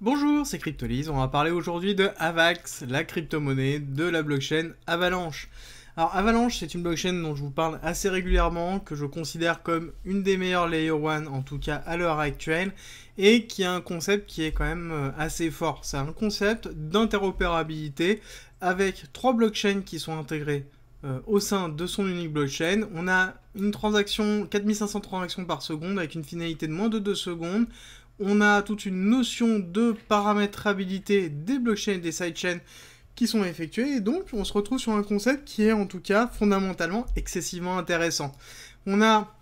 Bonjour, c'est Cryptolise. On va parler aujourd'hui de AVAX, la crypto-monnaie de la blockchain Avalanche. Alors Avalanche, c'est une blockchain dont je vous parle assez régulièrement, que je considère comme une des meilleures Layer 1, en tout cas à l'heure actuelle, et qui a un concept qui est quand même euh, assez fort. C'est un concept d'interopérabilité avec trois blockchains qui sont intégrées euh, au sein de son unique blockchain. On a une transaction, 4500 transactions par seconde avec une finalité de moins de 2 secondes. On a toute une notion de paramétrabilité des blockchains et des sidechains qui sont effectuées. Et donc, on se retrouve sur un concept qui est en tout cas fondamentalement excessivement intéressant. On a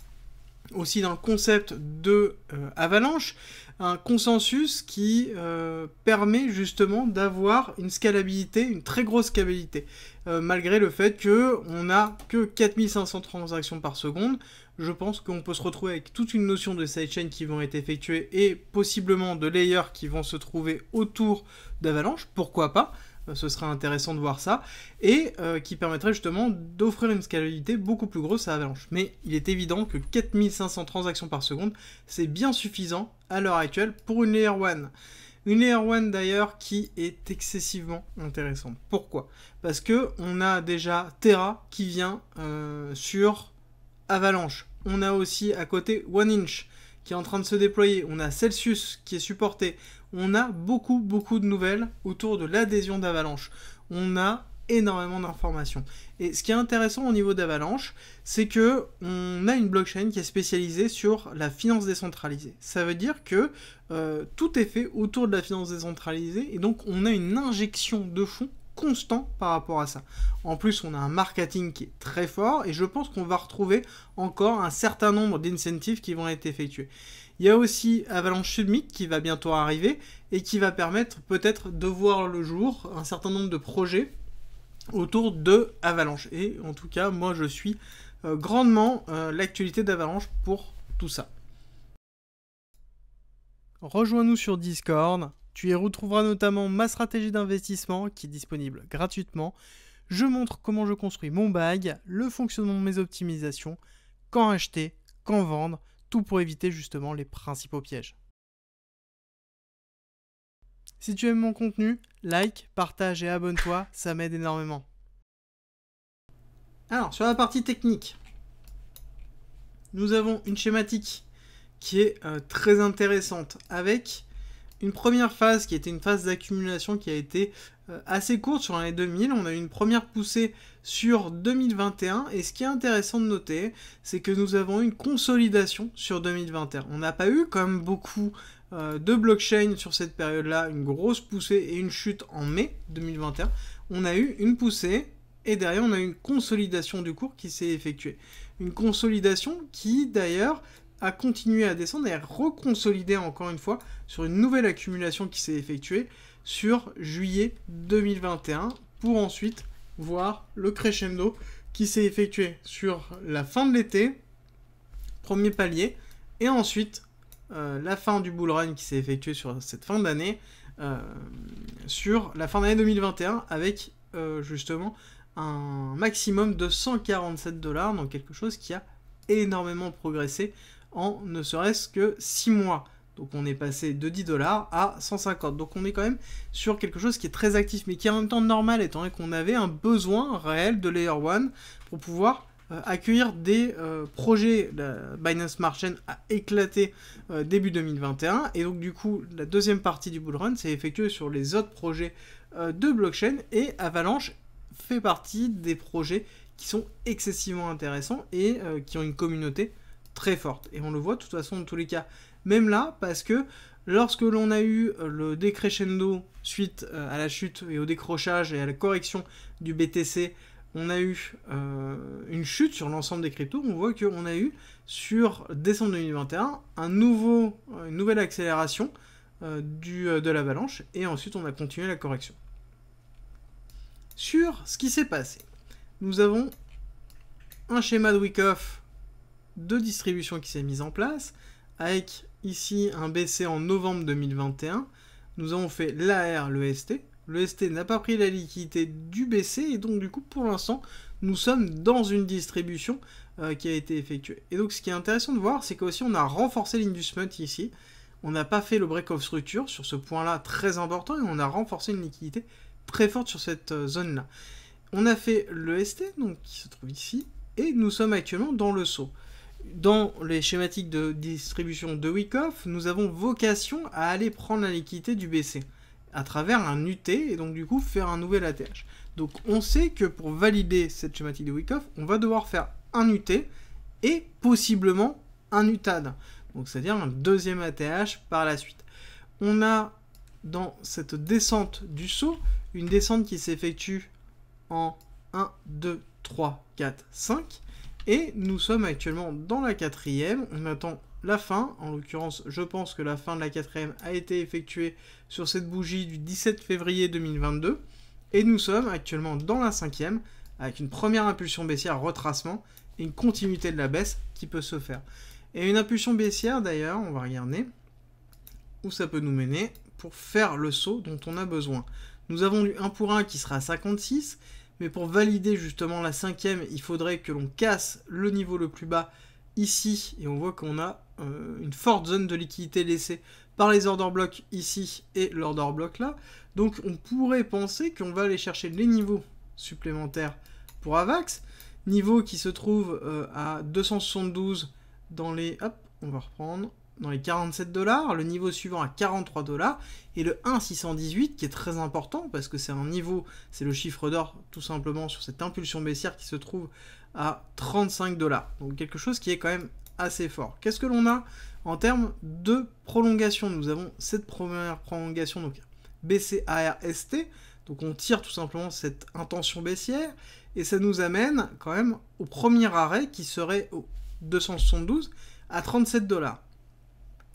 aussi dans le concept de euh, avalanche un consensus qui euh, permet justement d'avoir une scalabilité, une très grosse scalabilité, euh, malgré le fait que on a que 4500 transactions par seconde je pense qu'on peut se retrouver avec toute une notion de sidechain qui vont être effectuées et possiblement de layers qui vont se trouver autour d'Avalanche, pourquoi pas euh, ce serait intéressant de voir ça, et euh, qui permettrait justement d'offrir une scalabilité beaucoup plus grosse à Avalanche. Mais il est évident que 4500 transactions par seconde, c'est bien suffisant à l'heure actuelle pour une Layer 1. Une Layer 1 d'ailleurs qui est excessivement intéressante. Pourquoi Parce que on a déjà Terra qui vient euh, sur Avalanche. On a aussi à côté One Inch qui est en train de se déployer. On a Celsius qui est supporté. On a beaucoup, beaucoup de nouvelles autour de l'adhésion d'Avalanche. On a énormément d'informations. Et ce qui est intéressant au niveau d'Avalanche, c'est que on a une blockchain qui est spécialisée sur la finance décentralisée. Ça veut dire que euh, tout est fait autour de la finance décentralisée et donc on a une injection de fonds constant par rapport à ça. En plus, on a un marketing qui est très fort et je pense qu'on va retrouver encore un certain nombre d'incentives qui vont être effectués. Il y a aussi Avalanche Submit qui va bientôt arriver et qui va permettre peut-être de voir le jour un certain nombre de projets autour de Avalanche. Et en tout cas, moi je suis euh, grandement euh, l'actualité d'Avalanche pour tout ça. Rejoins-nous sur Discord, tu y retrouveras notamment ma stratégie d'investissement qui est disponible gratuitement. Je montre comment je construis mon bag, le fonctionnement de mes optimisations, quand acheter, quand vendre, tout pour éviter justement les principaux pièges. Si tu aimes mon contenu, like, partage et abonne-toi, ça m'aide énormément. Alors, sur la partie technique, nous avons une schématique qui est euh, très intéressante avec une première phase qui était une phase d'accumulation qui a été euh, assez courte sur l'année 2000. On a eu une première poussée sur 2021 et ce qui est intéressant de noter, c'est que nous avons eu une consolidation sur 2021. On n'a pas eu comme beaucoup euh, de blockchain sur cette période-là une grosse poussée et une chute en mai 2021. On a eu une poussée et derrière on a eu une consolidation du cours qui s'est effectuée. Une consolidation qui d'ailleurs a continué à descendre et à reconsolider encore une fois sur une nouvelle accumulation qui s'est effectuée sur juillet 2021 pour ensuite voir le crescendo qui s'est effectué sur la fin de l'été, premier palier, et ensuite euh, la fin du bull run qui s'est effectué sur cette fin d'année, euh, sur la fin d'année 2021 avec euh, justement un maximum de 147 dollars, donc quelque chose qui a énormément progressé en ne serait-ce que 6 mois. Donc on est passé de 10 dollars à 150. Donc on est quand même sur quelque chose qui est très actif, mais qui est en même temps normal, étant donné qu'on avait un besoin réel de Layer 1 pour pouvoir euh, accueillir des euh, projets. La Binance Smart Chain a éclaté euh, début 2021. Et donc du coup, la deuxième partie du bull run s'est effectuée sur les autres projets de blockchain. Et Avalanche fait partie des projets qui sont excessivement intéressants et qui ont une communauté très forte. Et on le voit de toute façon, dans tous les cas, même là, parce que lorsque l'on a eu euh, le décrescendo suite euh, à la chute et au décrochage et à la correction du BTC, on a eu euh, une chute sur l'ensemble des cryptos. On voit qu'on a eu sur décembre 2021 un nouveau, une nouvelle accélération du, de l'avalanche et ensuite on a continué la correction. Sur ce qui s'est passé, nous avons un schéma de week-off de distribution qui s'est mise en place, avec ici un BC en novembre 2021. Nous avons fait l'AR, le ST. Le ST n'a pas pris la liquidité du BC et donc du coup pour l'instant nous sommes dans une distribution euh, qui a été effectuée. Et donc ce qui est intéressant de voir c'est qu'aussi on a renforcé smut ici. On n'a pas fait le break of structure sur ce point là très important et on a renforcé une liquidité très forte sur cette euh, zone là. On a fait le ST donc qui se trouve ici et nous sommes actuellement dans le saut dans les schématiques de distribution de Wyckoff, nous avons vocation à aller prendre la liquidité du BC à travers un UT et donc du coup faire un nouvel ATH. Donc on sait que pour valider cette schématique de Wyckoff, on va devoir faire un UT et possiblement un UTAD. Donc c'est-à-dire un deuxième ATH par la suite. On a dans cette descente du saut une descente qui s'effectue en 1, 2, 3, 4, 5 et nous sommes actuellement dans la quatrième. On attend la fin. En l'occurrence, je pense que la fin de la quatrième a été effectuée sur cette bougie du 17 février 2022. Et nous sommes actuellement dans la cinquième, avec une première impulsion baissière retracement et une continuité de la baisse qui peut se faire. Et une impulsion baissière, d'ailleurs, on va regarder où ça peut nous mener pour faire le saut dont on a besoin. Nous avons du 1 pour 1 qui sera à 56 mais pour valider justement la cinquième, il faudrait que l'on casse le niveau le plus bas ici. Et on voit qu'on a euh, une forte zone de liquidité laissée par les order blocks ici et l'order block là. Donc on pourrait penser qu'on va aller chercher les niveaux supplémentaires pour AVAX. Niveau qui se trouve euh, à 272 dans les... Hop, on va reprendre dans les 47 dollars, le niveau suivant à 43 dollars, et le 1,618 qui est très important parce que c'est un niveau, c'est le chiffre d'or tout simplement sur cette impulsion baissière qui se trouve à 35 dollars. Donc quelque chose qui est quand même assez fort. Qu'est-ce que l'on a en termes de prolongation Nous avons cette première prolongation, donc BCARST, donc on tire tout simplement cette intention baissière, et ça nous amène quand même au premier arrêt qui serait au 272 à 37 dollars.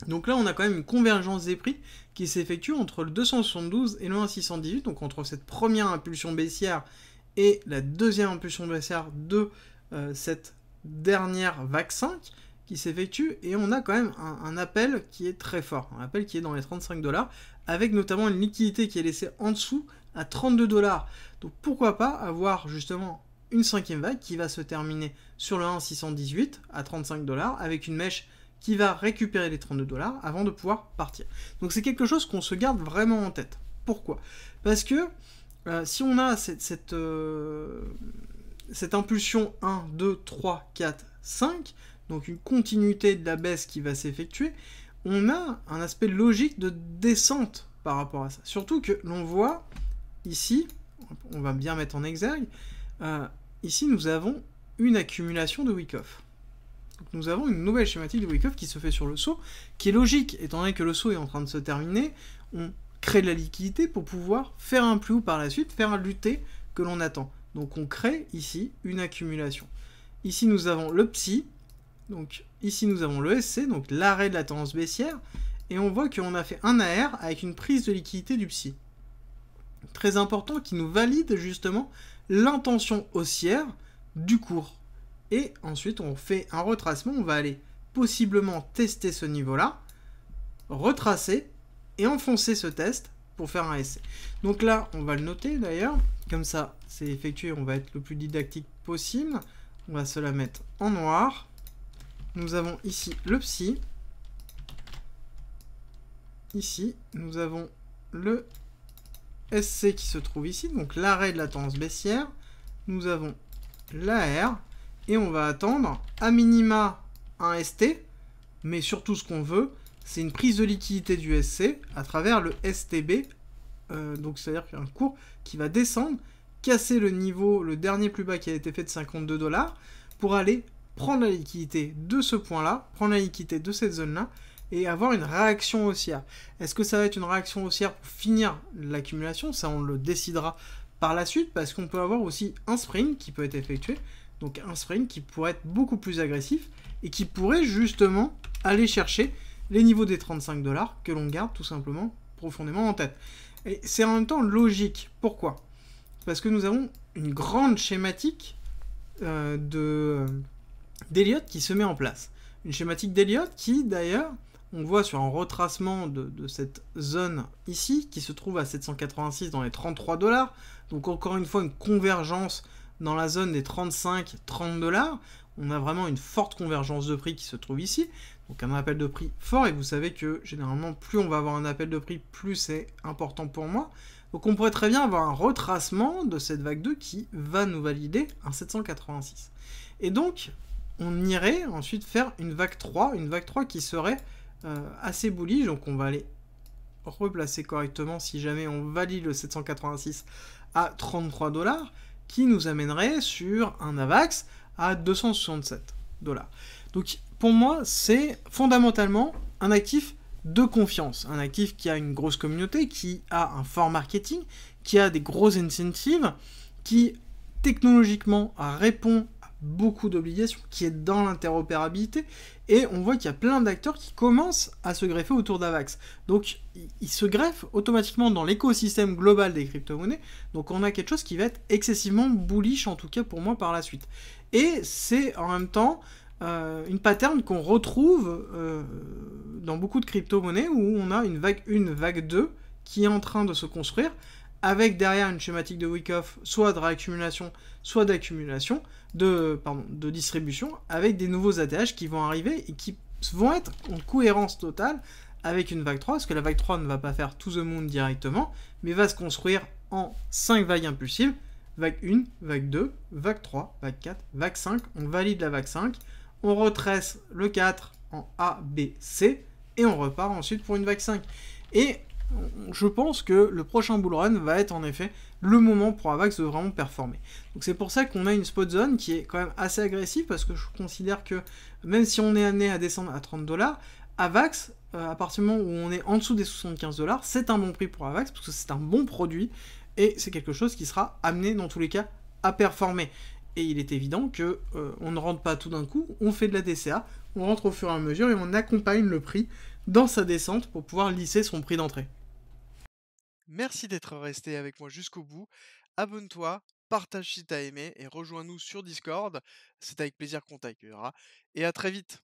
Donc là, on a quand même une convergence des prix qui s'effectue entre le 272 et le 1618, donc entre cette première impulsion baissière et la deuxième impulsion baissière de euh, cette dernière vague 5 qui s'effectue, et on a quand même un, un, appel qui est très fort, un appel qui est dans les 35 dollars, avec notamment une liquidité qui est laissée en dessous à 32 dollars. Donc pourquoi pas avoir justement une cinquième vague qui va se terminer sur le 1,618 à 35 dollars avec une mèche qui va récupérer les 32 dollars avant de pouvoir partir. Donc c'est quelque chose qu'on se garde vraiment en tête. Pourquoi Parce que euh, si on a cette, euh, impulsion 1, 2, 3, 4, 5, donc une continuité de la baisse qui va s'effectuer, on a un aspect logique de descente par rapport à ça. Surtout que l'on voit ici, on va bien mettre en exergue, euh, ici nous avons une accumulation de week-off nous avons une nouvelle schématique de Off qui se fait sur le saut, qui est logique, étant donné que le saut est en train de se terminer, on crée de la liquidité pour pouvoir faire un plus haut par la suite, faire un lutter que l'on attend. Donc on crée ici une accumulation. Ici nous avons le psi, donc ici nous avons le SC, donc l'arrêt de la tendance baissière, et on voit qu'on a fait un AR avec une prise de liquidité du psi. Très important qui nous valide justement l'intention haussière du cours. Et ensuite, on fait un retracement. On va aller possiblement tester ce niveau-là, retracer et enfoncer ce test pour faire un essai. Donc là, on va le noter d'ailleurs. Comme ça, c'est effectué. On va être le plus didactique possible. On va se la mettre en noir. Nous avons ici le Psi. Ici, nous avons le SC qui se trouve ici, donc l'arrêt de la tendance baissière. Nous avons la l'AR et on va attendre à minima un ST, mais surtout ce qu'on veut, c'est une prise de liquidité du SC à travers le STB, euh, donc c'est-à-dire qu'il y a un cours qui va descendre, casser le niveau, le dernier plus bas qui a été fait de 52 dollars, pour aller prendre la liquidité de ce point-là, prendre la liquidité de cette zone-là, et avoir une réaction haussière. Est-ce que ça va être une réaction haussière pour finir l'accumulation Ça, on le décidera par la suite, parce qu'on peut avoir aussi un spring qui peut être effectué, donc un sprint qui pourrait être beaucoup plus agressif et qui pourrait justement aller chercher les niveaux des 35 dollars que l'on garde tout simplement profondément en tête. Et c'est en même temps logique. Pourquoi Parce que nous avons une grande schématique euh, de qui se met en place. Une schématique d'Eliot qui d'ailleurs on voit sur un retracement de, de, cette zone ici, qui se trouve à 786 dans les 33 dollars. Donc encore une fois, une convergence dans la zone des 35-30 dollars, on a vraiment une forte convergence de prix qui se trouve ici. Donc un appel de prix fort et vous savez que généralement plus on va avoir un appel de prix, plus c'est important pour moi. Donc on pourrait très bien avoir un retracement de cette vague 2 qui va nous valider un 786. Et donc on irait ensuite faire une vague 3, une vague 3 qui serait euh, assez bullish. Donc on va aller replacer correctement si jamais on valide le 786 à 33 dollars qui nous amènerait sur un AVAX à 267 dollars. Donc pour moi, c'est fondamentalement un actif de confiance, un actif qui a une grosse communauté, qui a un fort marketing, qui a des gros incentives, qui technologiquement répond beaucoup d'obligations, qui est dans l'interopérabilité, et on voit qu'il y a plein d'acteurs qui commencent à se greffer autour d'AVAX. Donc ils se greffent automatiquement dans l'écosystème global des crypto-monnaies, donc on a quelque chose qui va être excessivement bullish, en tout cas pour moi, par la suite. Et c'est en même temps euh, une pattern qu'on retrouve euh, dans beaucoup de crypto-monnaies, où on a une vague 1, vague 2, qui est en train de se construire, avec derrière une schématique de week-off, soit de réaccumulation, soit d'accumulation, de, pardon, de distribution, avec des nouveaux ATH qui vont arriver et qui vont être en cohérence totale avec une vague 3, parce que la vague 3 ne va pas faire tout le monde directement, mais va se construire en 5 vagues impulsives, vague 1, vague 2, vague 3, vague 4, vague 5, on valide la vague 5, on retresse le 4 en A, B, C, et on repart ensuite pour une vague 5. Et je pense que le prochain bull run va être en effet le moment pour Avax de vraiment performer. Donc c'est pour ça qu'on a une spot zone qui est quand même assez agressive parce que je considère que même si on est amené à descendre à 30 dollars, Avax, euh, à partir du moment où on est en dessous des 75 dollars, c'est un bon prix pour Avax parce que c'est un bon produit et c'est quelque chose qui sera amené dans tous les cas à performer. Et il est évident que euh, on ne rentre pas tout d'un coup, on fait de la DCA, on rentre au fur et à mesure et on accompagne le prix dans sa descente pour pouvoir lisser son prix d'entrée. Merci d'être resté avec moi jusqu'au bout. Abonne-toi, partage si as aimé et rejoins-nous sur Discord. C'est avec plaisir qu'on t'accueillera. Et à très vite